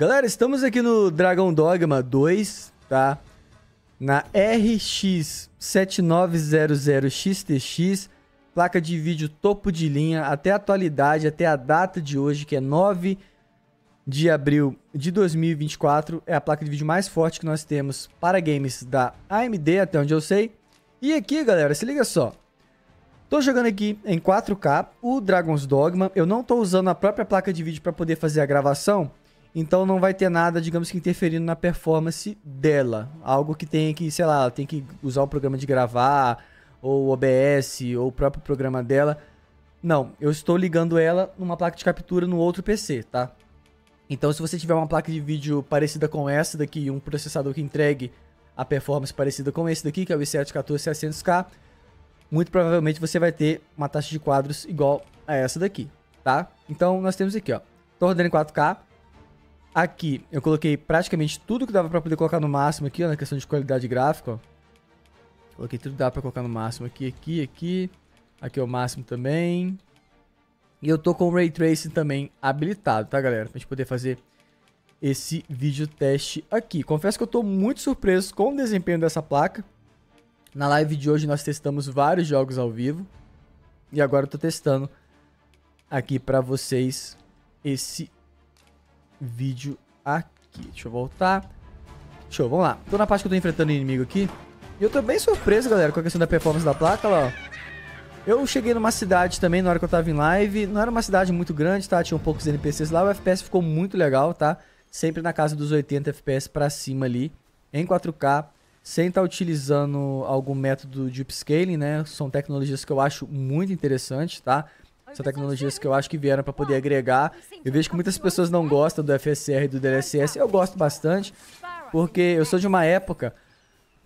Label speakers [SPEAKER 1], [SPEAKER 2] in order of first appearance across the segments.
[SPEAKER 1] Galera, estamos aqui no Dragon Dogma 2, tá? Na RX7900XTX, placa de vídeo topo de linha, até a atualidade, até a data de hoje, que é 9 de abril de 2024. É a placa de vídeo mais forte que nós temos para games da AMD, até onde eu sei. E aqui, galera, se liga só. Tô jogando aqui em 4K o Dragon's Dogma. Eu não tô usando a própria placa de vídeo para poder fazer a gravação, então não vai ter nada, digamos que interferindo na performance dela. Algo que tem que, sei lá, tem que usar o programa de gravar, ou OBS, ou o próprio programa dela. Não, eu estou ligando ela numa placa de captura no outro PC, tá? Então se você tiver uma placa de vídeo parecida com essa daqui, um processador que entregue a performance parecida com esse daqui, que é o i7 14600K, muito provavelmente você vai ter uma taxa de quadros igual a essa daqui, tá? Então nós temos aqui, ó, torre 4K, Aqui eu coloquei praticamente tudo que dava para poder colocar no máximo aqui, ó, na questão de qualidade gráfica. Ó. Coloquei tudo que dá para colocar no máximo aqui, aqui, aqui. Aqui é o máximo também. E eu tô com o Ray Tracing também habilitado, tá galera? Pra gente poder fazer esse vídeo teste aqui. Confesso que eu tô muito surpreso com o desempenho dessa placa. Na live de hoje nós testamos vários jogos ao vivo. E agora eu tô testando aqui pra vocês esse vídeo aqui. Deixa eu voltar. Show, vamos lá. Tô na parte que eu tô enfrentando inimigo aqui. E eu tô bem surpreso, galera, com a questão da performance da placa, lá, ó. Eu cheguei numa cidade também, na hora que eu tava em live. Não era uma cidade muito grande, tá? Tinha um poucos NPCs lá. O FPS ficou muito legal, tá? Sempre na casa dos 80 FPS pra cima ali. Em 4K. Sem estar tá utilizando algum método de upscaling, né? São tecnologias que eu acho muito interessante, tá? São tecnologias que eu acho que vieram para poder agregar. Eu vejo que muitas pessoas não gostam do FSR e do DLSS. Eu gosto bastante, porque eu sou de uma época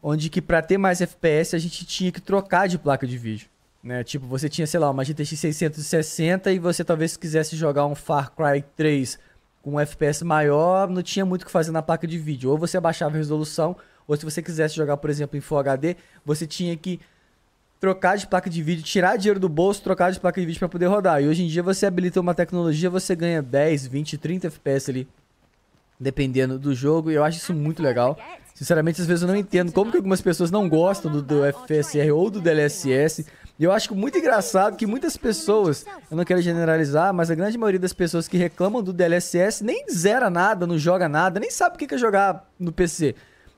[SPEAKER 1] onde que para ter mais FPS a gente tinha que trocar de placa de vídeo. Né? Tipo, você tinha, sei lá, uma GTX 660 e você talvez quisesse jogar um Far Cry 3 com um FPS maior, não tinha muito o que fazer na placa de vídeo. Ou você abaixava a resolução, ou se você quisesse jogar, por exemplo, em Full HD, você tinha que trocar de placa de vídeo, tirar dinheiro do bolso, trocar de placa de vídeo para poder rodar. E hoje em dia você habilita uma tecnologia, você ganha 10, 20, 30 FPS ali, dependendo do jogo. E eu acho isso muito legal. Sinceramente, às vezes eu não entendo como que algumas pessoas não gostam do, do FSR ou do DLSS. E eu acho muito engraçado que muitas pessoas, eu não quero generalizar, mas a grande maioria das pessoas que reclamam do DLSS nem zera nada, não joga nada, nem sabe o que é jogar no PC.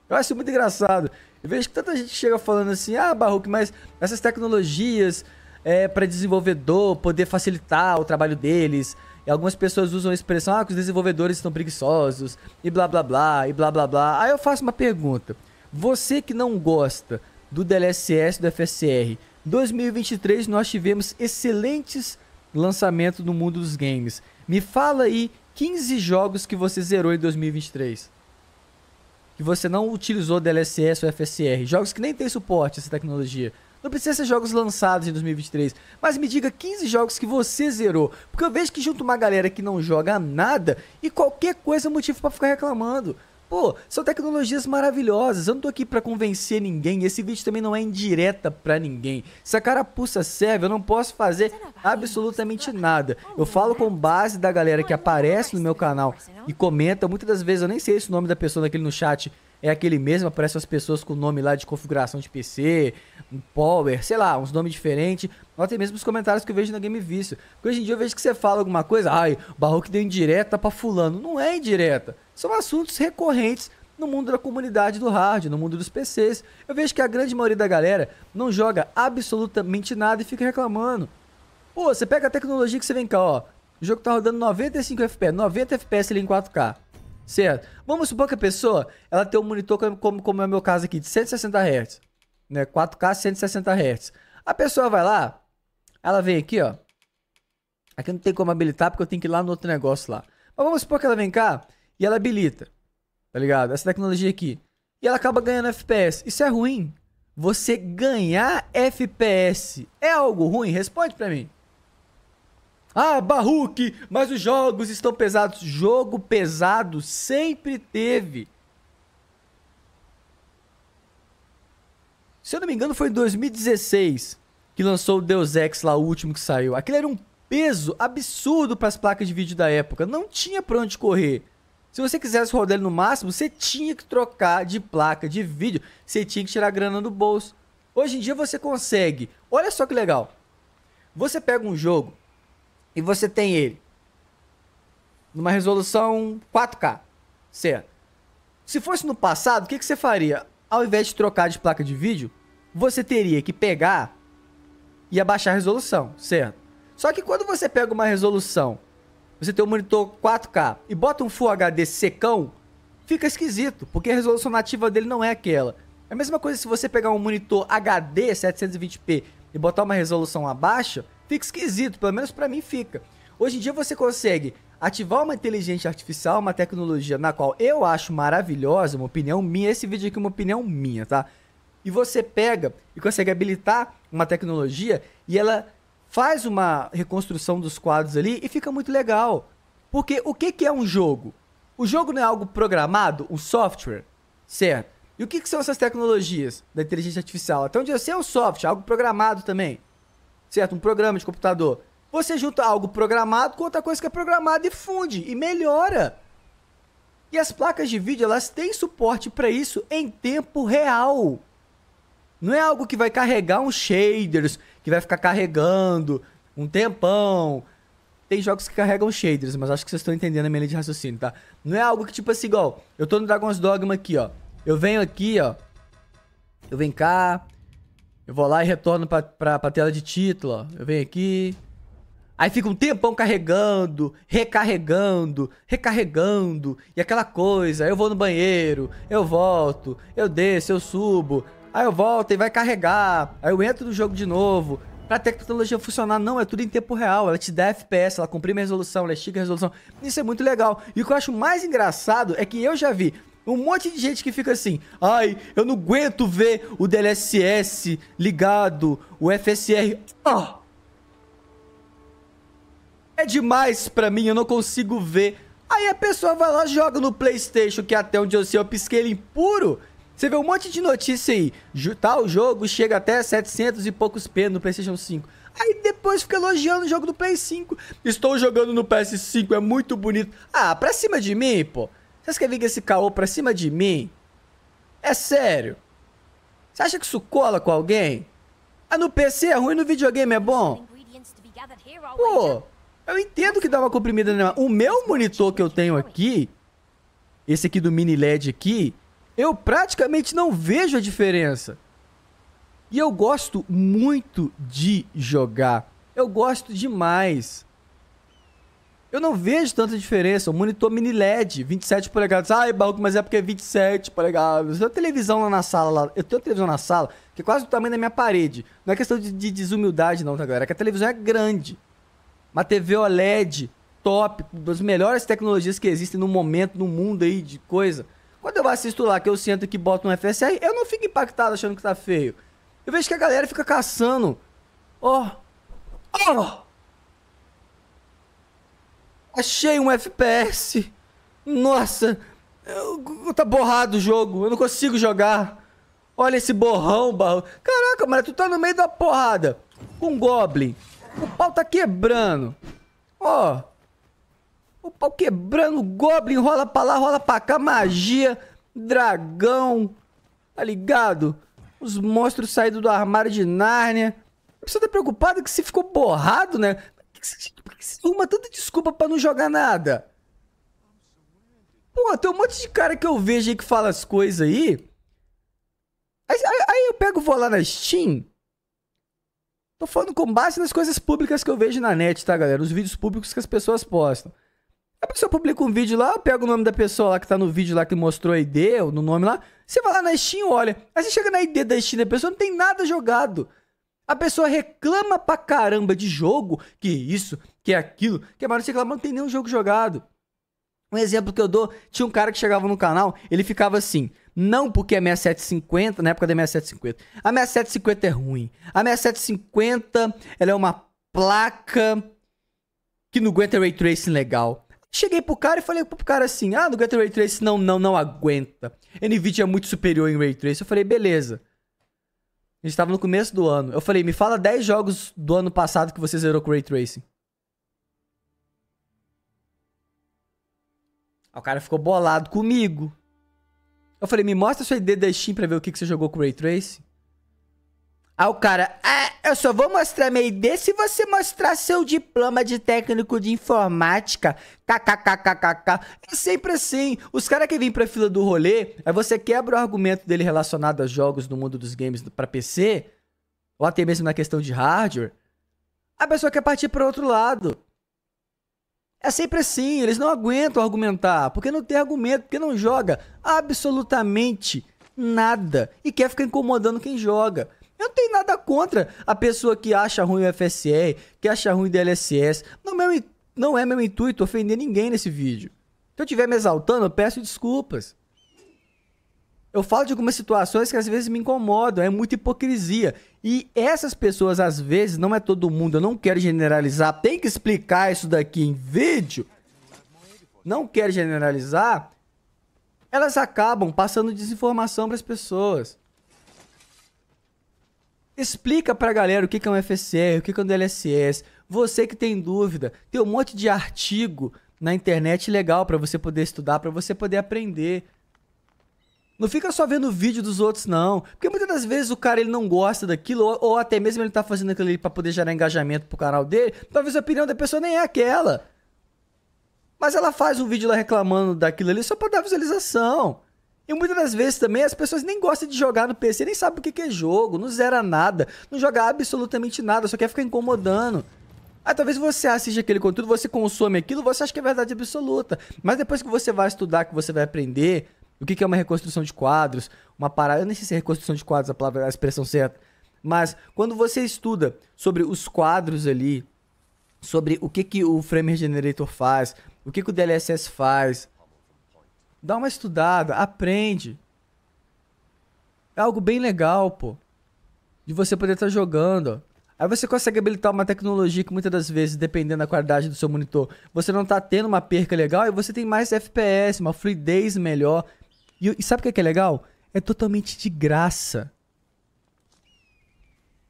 [SPEAKER 1] Eu acho muito engraçado. Eu vejo que tanta gente chega falando assim, ah, Baruch, mas essas tecnologias é, para desenvolvedor poder facilitar o trabalho deles. E algumas pessoas usam a expressão, ah, que os desenvolvedores estão preguiçosos, e blá blá blá, e blá blá blá. Aí eu faço uma pergunta. Você que não gosta do DLSS, do FSR, 2023 nós tivemos excelentes lançamentos no mundo dos games. Me fala aí 15 jogos que você zerou em 2023 que você não utilizou DLSS ou FSR, jogos que nem tem suporte a essa tecnologia. Não precisa ser jogos lançados em 2023, mas me diga 15 jogos que você zerou, porque eu vejo que junto uma galera que não joga nada e qualquer coisa é motivo para ficar reclamando. Pô, são tecnologias maravilhosas. Eu não tô aqui para convencer ninguém. Esse vídeo também não é indireta para ninguém. Se a carapuça serve, eu não posso fazer absolutamente nada. É eu falo com base da galera que aparece é no meu canal e comenta. Muitas das vezes eu nem sei se o nome da pessoa daquele no chat é aquele mesmo. Aparecem as pessoas com o nome lá de configuração de PC, um Power, sei lá, uns nomes diferentes. Ou até mesmo os comentários que eu vejo na Game Vício. Porque hoje em dia eu vejo que você fala alguma coisa. Ai, o Barroco deu indireta pra fulano. Não é indireta são assuntos recorrentes no mundo da comunidade do hard, no mundo dos PCs. Eu vejo que a grande maioria da galera não joga absolutamente nada e fica reclamando. Pô, você pega a tecnologia que você vem cá, ó. O jogo tá rodando 95 FPS, 90 FPS ali em 4K. Certo? Vamos supor que a pessoa, ela tem um monitor como, como é o meu caso aqui, de 160 Hz. Né? 4K 160 Hz. A pessoa vai lá, ela vem aqui, ó. Aqui não tem como habilitar porque eu tenho que ir lá no outro negócio lá. Mas vamos supor que ela vem cá e ela habilita. Tá ligado? Essa tecnologia aqui. E ela acaba ganhando FPS. Isso é ruim? Você ganhar FPS é algo ruim? Responde pra mim. Ah, Baruque, mas os jogos estão pesados. Jogo pesado sempre teve. Se eu não me engano, foi em 2016 que lançou o Deus Ex lá, o último que saiu. Aquilo era um peso absurdo para as placas de vídeo da época. Não tinha pra onde correr. Se você quisesse rodar ele no máximo, você tinha que trocar de placa de vídeo, você tinha que tirar a grana do bolso. Hoje em dia você consegue. Olha só que legal. Você pega um jogo e você tem ele numa resolução 4K, certo? Se fosse no passado, o que, que você faria? Ao invés de trocar de placa de vídeo, você teria que pegar e abaixar a resolução, certo? Só que quando você pega uma resolução você tem um monitor 4K e bota um Full HD secão, fica esquisito, porque a resolução nativa dele não é aquela. É a mesma coisa se você pegar um monitor HD 720p e botar uma resolução abaixo, fica esquisito, pelo menos para mim fica. Hoje em dia você consegue ativar uma inteligência artificial, uma tecnologia na qual eu acho maravilhosa, uma opinião minha, esse vídeo aqui é uma opinião minha, tá? E você pega e consegue habilitar uma tecnologia e ela faz uma reconstrução dos quadros ali e fica muito legal. Porque o que, que é um jogo? O jogo não é algo programado, um software, certo? E o que, que são essas tecnologias da inteligência artificial? Até onde eu é um software, algo programado também, certo? Um programa de computador. Você junta algo programado com outra coisa que é programada e funde, e melhora. E as placas de vídeo, elas têm suporte para isso em tempo real. Não é algo que vai carregar uns shaders, que vai ficar carregando um tempão. Tem jogos que carregam shaders, mas acho que vocês estão entendendo a minha linha de raciocínio, tá? Não é algo que, tipo assim, igual, eu tô no Dragon's Dogma aqui, ó. Eu venho aqui, ó. Eu venho cá. Eu vou lá e retorno pra, pra, pra tela de título, ó. Eu venho aqui. Aí fica um tempão carregando, recarregando, recarregando, e aquela coisa. Eu vou no banheiro, eu volto, eu desço, eu subo. Aí eu volto e vai carregar. Aí eu entro no jogo de novo. Pra tecnologia funcionar, não, é tudo em tempo real. Ela te dá FPS, ela comprime a resolução, ela estica a resolução. Isso é muito legal. E o que eu acho mais engraçado é que eu já vi um monte de gente que fica assim: ai, eu não aguento ver o DLSS ligado, o FSR. Oh. Ah! É demais pra mim, eu não consigo ver. Aí a pessoa vai lá, joga no PlayStation, que até onde eu sei é upscaling puro. Você vê um monte de notícia aí. Tal jogo chega até 700 e poucos P no PlayStation 5. Aí depois fica elogiando o jogo do PS 5. Estou jogando no PS5, é muito bonito. Ah, pra cima de mim, pô. Vocês querem ver que esse caô pra cima de mim? É sério. Você acha que isso cola com alguém? Ah, no PC é ruim, no videogame é bom? Pô, eu entendo que dá uma comprimida na... O meu monitor que eu tenho aqui, esse aqui do mini LED aqui, eu praticamente não vejo a diferença. E eu gosto muito de jogar. Eu gosto demais. Eu não vejo tanta diferença. O monitor mini LED, 27 polegadas. Ai, barulho, mas é porque é 27 polegadas. Eu tenho televisão lá na sala. Lá. Eu tenho televisão na sala que é quase do tamanho da minha parede. Não é questão de, de desumildade, não, tá, galera? É que a televisão é grande. Uma TV OLED, top, das melhores tecnologias que existem no momento, no mundo aí de coisa. Quando eu assisto lá, que eu sinto que bota um FSR, eu não fico impactado achando que tá feio. Eu vejo que a galera fica caçando. Ó. Oh. Ó. Oh. Achei um FPS. Nossa. Eu, tá borrado o jogo. Eu não consigo jogar. Olha esse borrão, barro. Caraca, mano, tu tá no meio da porrada. Com um Goblin. O pau tá quebrando. Ó. Oh o pau quebrando, goblin, rola pra lá, rola pra cá, magia, dragão, tá ligado? Os monstros saídos do armário de Nárnia. A pessoa tá preocupada que se ficou borrado, né? Por que você, por que você arruma tanta desculpa pra não jogar nada? Pô, tem um monte de cara que eu vejo aí que fala as coisas aí. Aí, aí eu pego, vou lá na Steam, Tô falando com base nas coisas públicas que eu vejo na net, tá, galera? Os vídeos públicos que as pessoas postam. A pessoa publica um vídeo lá, pega o nome da pessoa lá que tá no vídeo lá que mostrou a ID, ou no nome lá. Você vai lá na Steam, olha. Aí você chega na ID da Steam da pessoa, não tem nada jogado. A pessoa reclama pra caramba de jogo, que isso, que aquilo, que é mais reclama, não tem nenhum jogo jogado. Um exemplo que eu dou, tinha um cara que chegava no canal, ele ficava assim, não porque é a 6750, na época da 6750, a 6750 é ruim, a 6750 ela é uma placa que não aguenta ray tracing legal. Cheguei pro cara e falei pro cara assim: ah, não aguenta Ray Trace, não, não, não aguenta. NVIDIA é muito superior em Ray Trace. Eu falei, beleza. A gente tava no começo do ano. Eu falei, me fala 10 jogos do ano passado que você zerou com Ray Tracing. o cara ficou bolado comigo. Eu falei, me mostra sua ID da Steam pra ver o que, que você jogou com Ray Tracing. Aí o cara, ah, eu só vou mostrar minha ID se você mostrar seu diploma de técnico de informática. KKKKKK. É sempre assim. Os caras que vêm pra fila do rolê, aí você quebra o argumento dele relacionado a jogos no mundo dos games pra PC, ou até mesmo na questão de hardware. A pessoa quer partir pro outro lado. É sempre assim. Eles não aguentam argumentar, porque não tem argumento, porque não joga absolutamente nada. E quer ficar incomodando quem joga. Eu não tenho nada contra a pessoa que acha ruim o FSR, que acha ruim o DLSS. Não, é meu, não é meu intuito ofender ninguém nesse vídeo. Se eu estiver me exaltando, eu peço desculpas. Eu falo de algumas situações que às vezes me incomodam, é muita hipocrisia. E essas pessoas, às vezes, não é todo mundo, eu não quero generalizar, tem que explicar isso daqui em vídeo. Não quero generalizar. Elas acabam passando desinformação para as pessoas. Explica pra galera o que é um FSR, o que é um DLSS. É você que tem dúvida, tem um monte de artigo na internet legal para você poder estudar, para você poder aprender. Não fica só vendo o vídeo dos outros, não. Porque muitas das vezes o cara ele não gosta daquilo, ou, ou até mesmo ele tá fazendo aquilo ali pra poder gerar engajamento pro canal dele. Talvez a opinião da pessoa nem é aquela. Mas ela faz um vídeo lá reclamando daquilo ali só pra dar visualização. E muitas das vezes também as pessoas nem gostam de jogar no PC, nem sabem o que é jogo, não zera nada, não joga absolutamente nada, só quer ficar incomodando. Ah, talvez você assista aquele conteúdo, você consome aquilo, você acha que é verdade absoluta. Mas depois que você vai estudar, que você vai aprender o que é uma reconstrução de quadros, uma parada. Eu nem sei se é reconstrução de quadros a palavra, a expressão certa. Mas quando você estuda sobre os quadros ali, sobre o que, que o Frame Generator faz, o que, que o DLSS faz, Dá uma estudada, aprende. É algo bem legal, pô. De você poder estar tá jogando. Aí você consegue habilitar uma tecnologia que muitas das vezes, dependendo da qualidade do seu monitor, você não tá tendo uma perca legal e você tem mais FPS, uma fluidez melhor. E, e sabe o que é, que é legal? É totalmente de graça.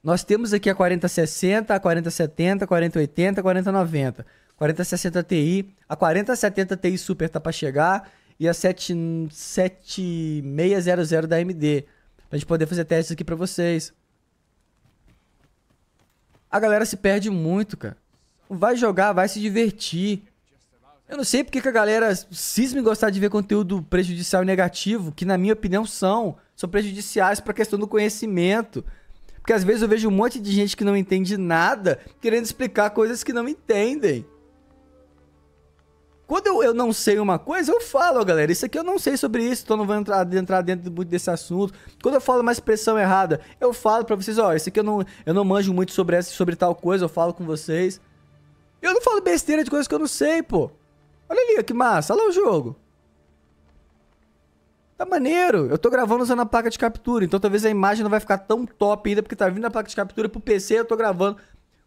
[SPEAKER 1] Nós temos aqui a 4060, a 4070, a 4080, a 4090, 4060 Ti, a 4070 Ti Super tá para chegar e a 7600 da AMD. Pra gente poder fazer testes aqui pra vocês. A galera se perde muito, cara. Vai jogar, vai se divertir. Eu não sei porque que a galera cisma em gostar de ver conteúdo prejudicial e negativo, que na minha opinião são. São prejudiciais pra questão do conhecimento. Porque às vezes eu vejo um monte de gente que não entende nada querendo explicar coisas que não entendem. Quando eu, eu, não sei uma coisa, eu falo, galera. Isso aqui eu não sei sobre isso, então não vou entrar, entrar dentro muito desse assunto. Quando eu falo uma expressão errada, eu falo para vocês, ó, isso aqui eu não, eu não manjo muito sobre essa, sobre tal coisa, eu falo com vocês. Eu não falo besteira de coisas que eu não sei, pô. Olha ali, que massa. Olha lá o jogo. Tá maneiro. Eu tô gravando usando a placa de captura, então talvez a imagem não vai ficar tão top ainda, porque tá vindo a placa de captura pro PC, eu tô gravando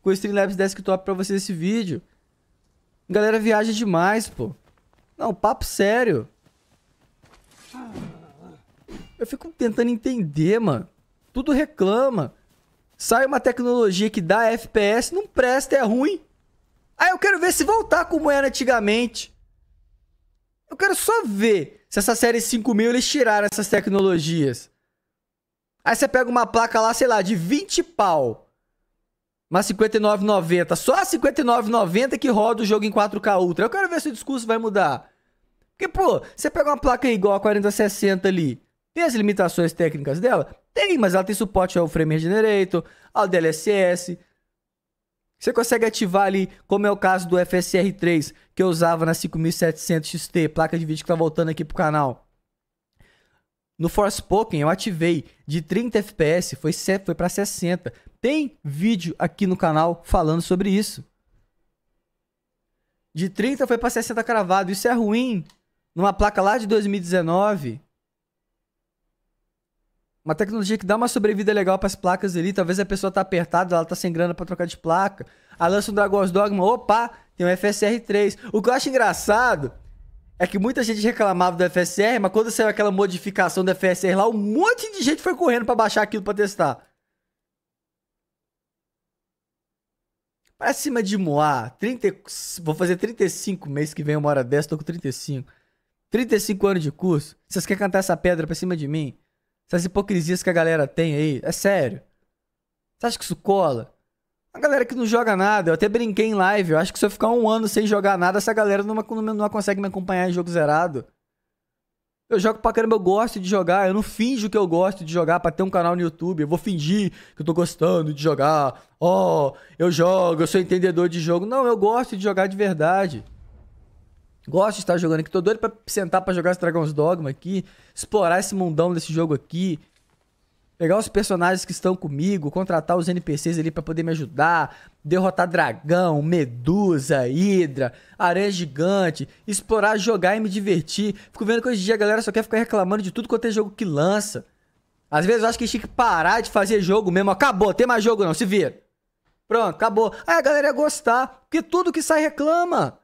[SPEAKER 1] com o Streamlabs Desktop pra vocês esse vídeo. A galera viaja demais, pô. Não, papo sério. Eu fico tentando entender, mano. Tudo reclama. Sai uma tecnologia que dá FPS, não presta, é ruim. Aí eu quero ver se voltar como era antigamente. Eu quero só ver se essa série 5000 eles tiraram essas tecnologias. Aí você pega uma placa lá, sei lá, de 20 pau. Mas 59,90, só 59,90 que roda o jogo em 4K Ultra. Eu quero ver se o discurso vai mudar. Porque, pô, você pega uma placa igual a 4060 ali, tem as limitações técnicas dela? Tem, mas ela tem suporte ao Frame Generator, ao DLSS. Você consegue ativar ali, como é o caso do FSR3, que eu usava na 5700 XT, placa de vídeo que tá voltando aqui pro canal. No Forspoken eu ativei de 30 FPS, foi, foi para 60. Tem vídeo aqui no canal falando sobre isso. De 30 foi para 60 cravado. Isso é ruim. Numa placa lá de 2019. Uma tecnologia que dá uma sobrevida legal para as placas ali. Talvez a pessoa tá apertada, ela tá sem grana para trocar de placa. A lança um Dragon's Dogma, opa, tem um FSR3. O que eu acho engraçado é que muita gente reclamava do FSR, mas quando saiu aquela modificação do FSR lá, um monte de gente foi correndo para baixar aquilo para testar. Pra cima de Moá, 30, vou fazer 35 mês que vem, uma hora dessa, tô com 35. 35 anos de curso, vocês querem cantar essa pedra pra cima de mim? Essas hipocrisias que a galera tem aí, é sério. Você acha que isso cola? A galera que não joga nada, eu até brinquei em live. Eu acho que se eu ficar um ano sem jogar nada, essa galera não, não, não consegue me acompanhar em jogo zerado. Eu jogo pra caramba, eu gosto de jogar. Eu não finjo que eu gosto de jogar pra ter um canal no YouTube. Eu vou fingir que eu tô gostando de jogar. Ó, oh, eu jogo, eu sou entendedor de jogo. Não, eu gosto de jogar de verdade. Gosto de estar jogando aqui. Tô doido pra sentar pra jogar esse Dragon's Dogma aqui. Explorar esse mundão desse jogo aqui pegar os personagens que estão comigo, contratar os NPCs ali para poder me ajudar, derrotar dragão, medusa, hidra, aranha gigante, explorar, jogar e me divertir. Fico vendo que hoje em dia a galera só quer ficar reclamando de tudo quanto é jogo que lança. Às vezes eu acho que a gente tem que parar de fazer jogo mesmo. Acabou, tem mais jogo não, se vira. Pronto, acabou. Aí a galera ia gostar, porque tudo que sai reclama.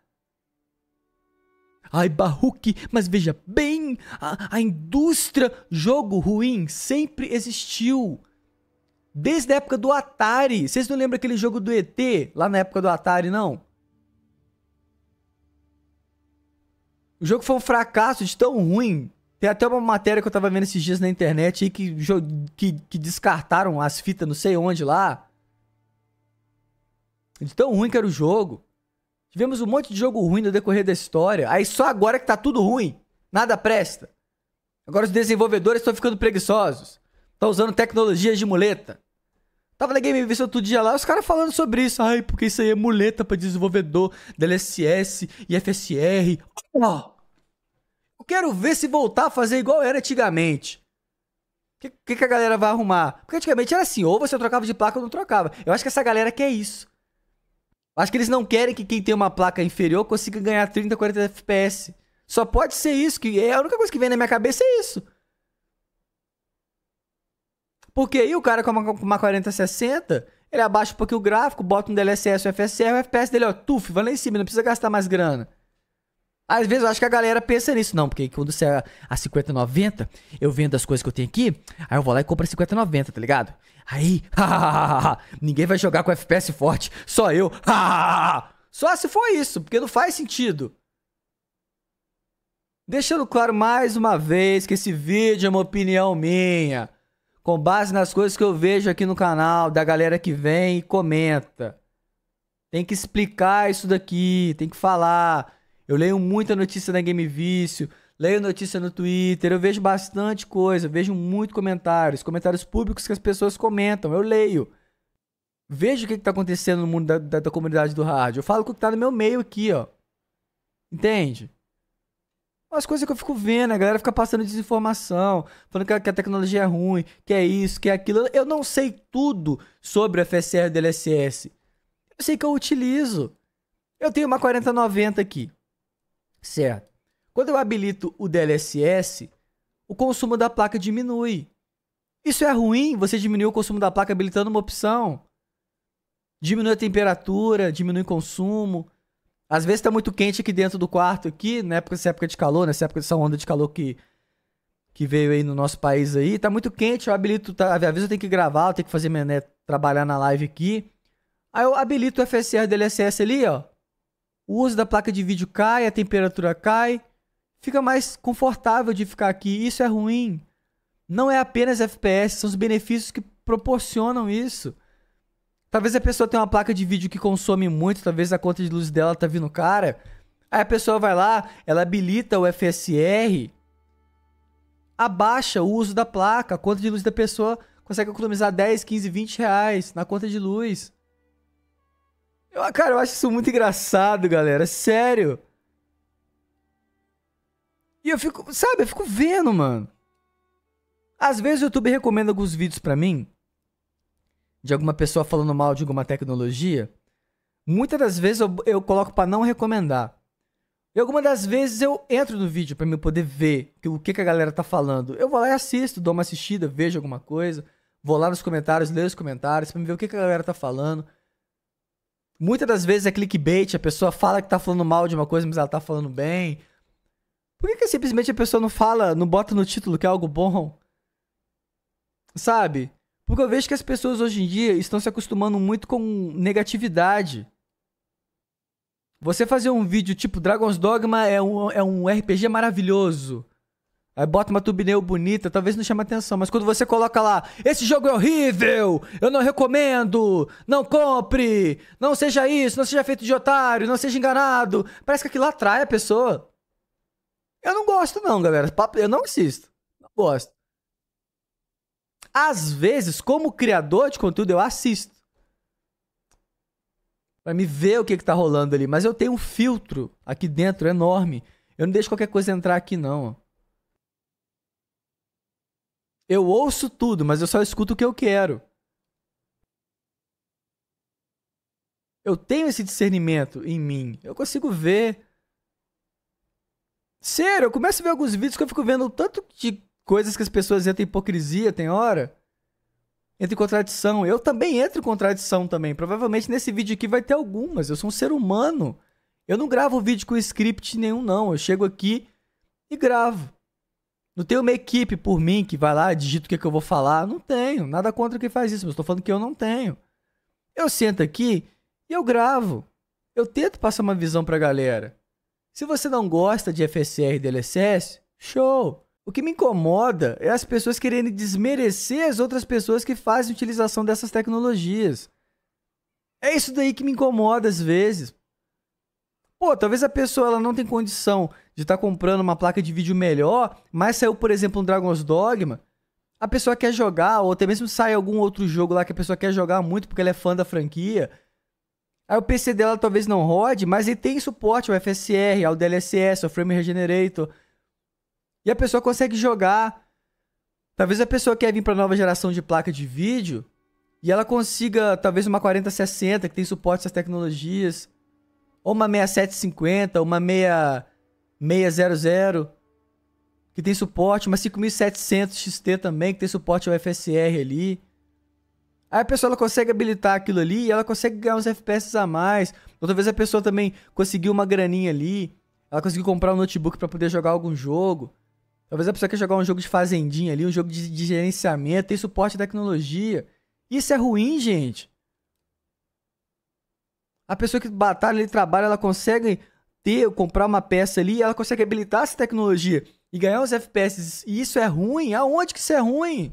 [SPEAKER 1] Ai, Baruque, mas veja bem, a, a indústria jogo ruim sempre existiu. Desde a época do Atari. Vocês não lembram aquele jogo do ET, lá na época do Atari, não? O jogo foi um fracasso de tão ruim. Tem até uma matéria que eu tava vendo esses dias na internet aí que, que, que descartaram as fitas não sei onde lá. De tão ruim que era o jogo. Tivemos um monte de jogo ruim no decorrer da história. Aí só agora que tá tudo ruim, nada presta. Agora os desenvolvedores estão ficando preguiçosos. Estão usando tecnologias de muleta. Tava na Game Vista outro dia lá, os caras falando sobre isso. Ai, porque isso aí é muleta para desenvolvedor DLSS e FSR. Ó. Oh, eu quero ver se voltar a fazer igual era antigamente. O que, que, que, a galera vai arrumar? Porque antigamente era assim, ou você trocava de placa ou não trocava. Eu acho que essa galera quer isso. Acho que eles não querem que quem tem uma placa inferior consiga ganhar 30, 40 FPS. Só pode ser isso, que é a única coisa que vem na minha cabeça é isso. Porque aí o cara com uma, com uma 4060, ele abaixa um pouquinho o gráfico, bota um DLSS, um FSR, o FPS dele, ó, tuf, vai lá em cima, não precisa gastar mais grana. Às vezes eu acho que a galera pensa nisso, não, porque quando você é a 5090, eu vendo as coisas que eu tenho aqui, aí eu vou lá e compro a 5090, tá ligado? Aí, ninguém vai jogar com FPS forte, só eu. só se for isso, porque não faz sentido. Deixando claro mais uma vez que esse vídeo é uma opinião minha, com base nas coisas que eu vejo aqui no canal, da galera que vem e comenta. Tem que explicar isso daqui, tem que falar. Eu leio muita notícia na Game Vício, leio notícia no Twitter, eu vejo bastante coisa, vejo muito comentários, comentários públicos que as pessoas comentam, eu leio. Vejo o que está acontecendo no mundo da, da, da, comunidade do rádio. Eu falo com o que está no meu meio aqui, ó. Entende? As coisas que eu fico vendo, a galera fica passando desinformação, falando que a, que a tecnologia é ruim, que é isso, que é aquilo. Eu não sei tudo sobre a FSR e o DLSS. Eu sei que eu utilizo. Eu tenho uma 4090 aqui. Certo. Quando eu habilito o DLSS, o consumo da placa diminui. Isso é ruim? Você diminuiu o consumo da placa habilitando uma opção. Diminui a temperatura, diminui o consumo. Às vezes está muito quente aqui dentro do quarto aqui, né? Porque essa época de calor, nessa né, época dessa onda de calor que que veio aí no nosso país aí, tá muito quente, eu habilito, tá, às vezes eu tenho que gravar, eu tenho que fazer minha, né, trabalhar na live aqui. Aí eu habilito o FSR DLSS ali, ó. O uso da placa de vídeo cai, a temperatura cai fica mais confortável de ficar aqui. Isso é ruim. Não é apenas FPS, são os benefícios que proporcionam isso. Talvez a pessoa tenha uma placa de vídeo que consome muito, talvez a conta de luz dela tá vindo cara. Aí a pessoa vai lá, ela habilita o FSR, abaixa o uso da placa, a conta de luz da pessoa consegue economizar 10, 15, 20 reais na conta de luz. Eu, cara, eu acho isso muito engraçado, galera. Sério. E eu fico, sabe, eu fico vendo, mano. Às vezes o YouTube recomenda alguns vídeos para mim de alguma pessoa falando mal de alguma tecnologia. Muitas das vezes eu, eu coloco para não recomendar. E algumas das vezes eu entro no vídeo para me poder ver que, o que, que a galera tá falando. Eu vou lá e assisto, dou uma assistida, vejo alguma coisa, vou lá nos comentários, leio os comentários para ver o que, que a galera tá falando. Muitas das vezes é clickbait, a pessoa fala que tá falando mal de uma coisa, mas ela tá falando bem. Por que, que simplesmente a pessoa não fala, não bota no título que é algo bom? Sabe? Porque eu vejo que as pessoas hoje em dia estão se acostumando muito com negatividade. Você fazer um vídeo tipo Dragon's Dogma é um, é um RPG maravilhoso. Aí bota uma thumbnail bonita, talvez não chame atenção, mas quando você coloca lá, esse jogo é horrível, eu não recomendo, não compre, não seja isso, não seja feito de otário, não seja enganado, parece que aquilo atrai a pessoa. Eu não gosto, não, galera. Eu não assisto. Não gosto. Às vezes, como criador de conteúdo, eu assisto. Pra me ver o que, que tá rolando ali. Mas eu tenho um filtro aqui dentro enorme. Eu não deixo qualquer coisa entrar aqui, não. Eu ouço tudo, mas eu só escuto o que eu quero. Eu tenho esse discernimento em mim. Eu consigo ver Sério, eu começo a ver alguns vídeos que eu fico vendo tanto de coisas que as pessoas entram em hipocrisia, tem hora. Entra em contradição. Eu também entro em contradição também. Provavelmente nesse vídeo aqui vai ter algumas. Eu sou um ser humano. Eu não gravo vídeo com script nenhum, não. Eu chego aqui e gravo. Não tenho uma equipe por mim que vai lá, digita o que, é que eu vou falar. Não tenho. Nada contra quem faz isso, mas estou falando que eu não tenho. Eu sento aqui e eu gravo. Eu tento passar uma visão pra galera. Se você não gosta de FSR e DLSS, show! O que me incomoda é as pessoas querendo desmerecer as outras pessoas que fazem utilização dessas tecnologias. É isso daí que me incomoda às vezes. Pô, talvez a pessoa ela não tem condição de estar tá comprando uma placa de vídeo melhor, mas saiu, por exemplo, um Dragon's Dogma, a pessoa quer jogar, ou até mesmo sai algum outro jogo lá que a pessoa quer jogar muito porque ela é fã da franquia, Aí o PC dela talvez não rode, mas ele tem suporte ao FSR, ao DLSS, ao Frame Regenerator. E a pessoa consegue jogar. Talvez a pessoa quer vir para nova geração de placa de vídeo e ela consiga talvez uma 4060 que tem suporte a essas tecnologias, ou uma 6750, uma 6600 que tem suporte, uma 5700 XT também que tem suporte ao FSR ali. Aí a pessoa ela consegue habilitar aquilo ali e ela consegue ganhar uns FPS a mais. Outra vez a pessoa também conseguiu uma graninha ali. Ela conseguiu comprar um notebook para poder jogar algum jogo. Talvez a pessoa quer jogar um jogo de fazendinha ali, um jogo de, de gerenciamento, tem suporte à tecnologia. Isso é ruim, gente. A pessoa que batalha e trabalha, ela consegue ter, comprar uma peça ali, ela consegue habilitar essa tecnologia e ganhar uns FPS. E isso é ruim? Aonde que isso é ruim?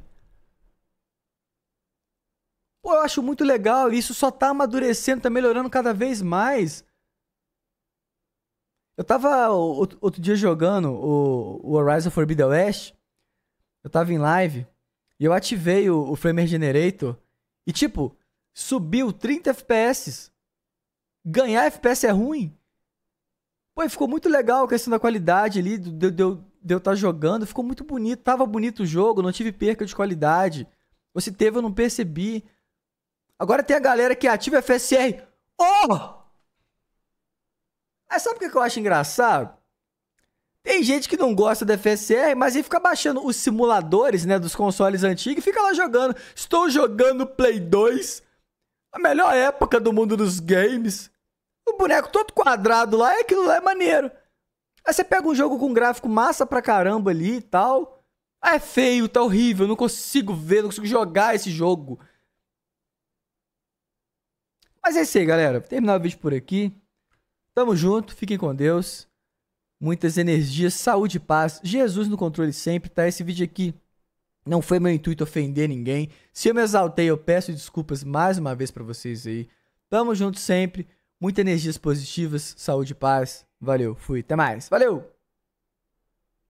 [SPEAKER 1] Pô, eu acho muito legal. isso só tá amadurecendo, tá melhorando cada vez mais. Eu tava outro dia jogando o Horizon Forbidden West. Eu tava em live. E eu ativei o Frame Generator. E tipo, subiu 30 FPS. Ganhar FPS é ruim. Pô, ficou muito legal a questão da qualidade ali, de, de, eu estar tá jogando. Ficou muito bonito, tava bonito o jogo, não tive perca de qualidade. Ou se teve, eu não percebi. Agora tem a galera que é ativa FSR. Oh! Aí sabe o que eu acho engraçado? Tem gente que não gosta da FSR, mas aí fica baixando os simuladores, né, dos consoles antigos e fica lá jogando. Estou jogando Play 2, a melhor época do mundo dos games. O boneco todo quadrado lá, é aquilo lá é maneiro. Aí você pega um jogo com gráfico massa pra caramba ali e tal. Ah, é feio, tá horrível, não consigo ver, não consigo jogar esse jogo. Mas é isso aí, galera. Vou terminar o vídeo por aqui. Tamo junto, fiquem com Deus. Muitas energias, saúde e paz. Jesus no controle sempre, tá? Esse vídeo aqui não foi meu intuito ofender ninguém. Se eu me exaltei, eu peço desculpas mais uma vez para vocês aí. Tamo junto sempre. Muitas energias positivas, saúde e paz. Valeu, fui, até mais. Valeu!